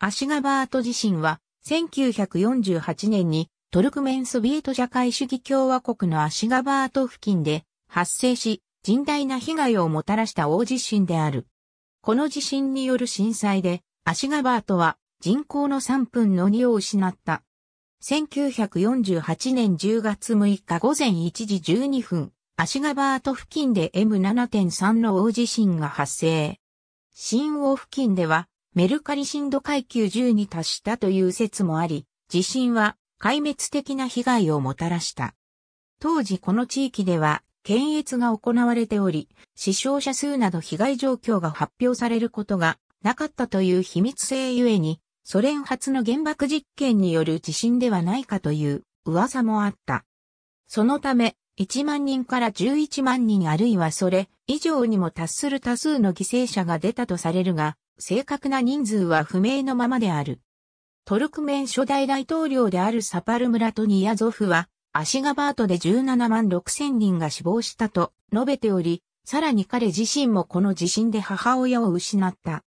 アシガバート自身は、1948年にトルクメンソビエト社会主義共和国のアシガバート付近で発生し、甚大な被害をもたらした大地震である。この地震による震災で、アシガバートは人口の3分の2を失った。1948年10月6日午前1時12分、アシガバート付近で M7.3 の大地震が発生。震央付近ではメルカリ震度階級10に達したという説もあり、地震は壊滅的な被害をもたらした。当時この地域では検閲が行われており、死傷者数など被害状況が発表されることがなかったという秘密性ゆえに、ソ連初の原爆実験による地震ではないかという噂もあった。そのため、1万人から11万人あるいはそれ以上にも達する多数の犠牲者が出たとされるが、正確な人数は不明のままである。トルクメン初代大統領であるサパルムラトニヤゾフは、アシガバートで17万6千人が死亡したと述べており、さらに彼自身もこの地震で母親を失った。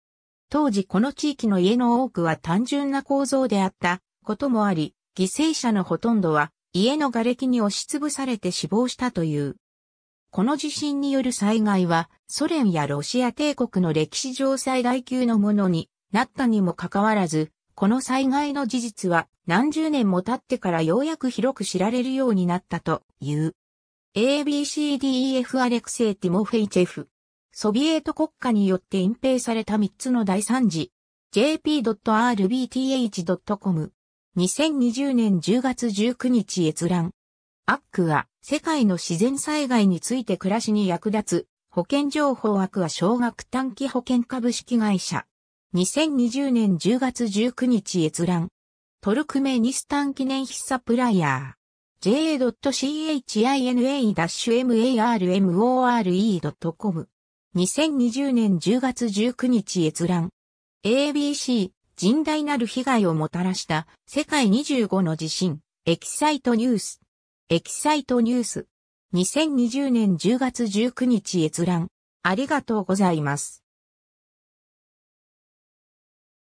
当時この地域の家の多くは単純な構造であったこともあり、犠牲者のほとんどは家の瓦礫に押しつぶされて死亡したという。この地震による災害は、ソ連やロシア帝国の歴史上最大級のものになったにもかかわらず、この災害の事実は何十年も経ってからようやく広く知られるようになったという。ABCDEF アレクセイ・ティモフェイチェフ。ソビエト国家によって隠蔽された3つの大惨事。jp.rbth.com。2020年10月19日閲覧。アックは世界の自然災害について暮らしに役立つ保険情報アクア小学短期保険株式会社。2020年10月19日閲覧。トルクメニスタン記念筆サプライヤー。ja.china-marmore.com。2020年10月19日閲覧。ABC、甚大なる被害をもたらした世界25の地震、エキサイトニュース。エキサイトニュース。2020年10月19日閲覧。ありがとうございます。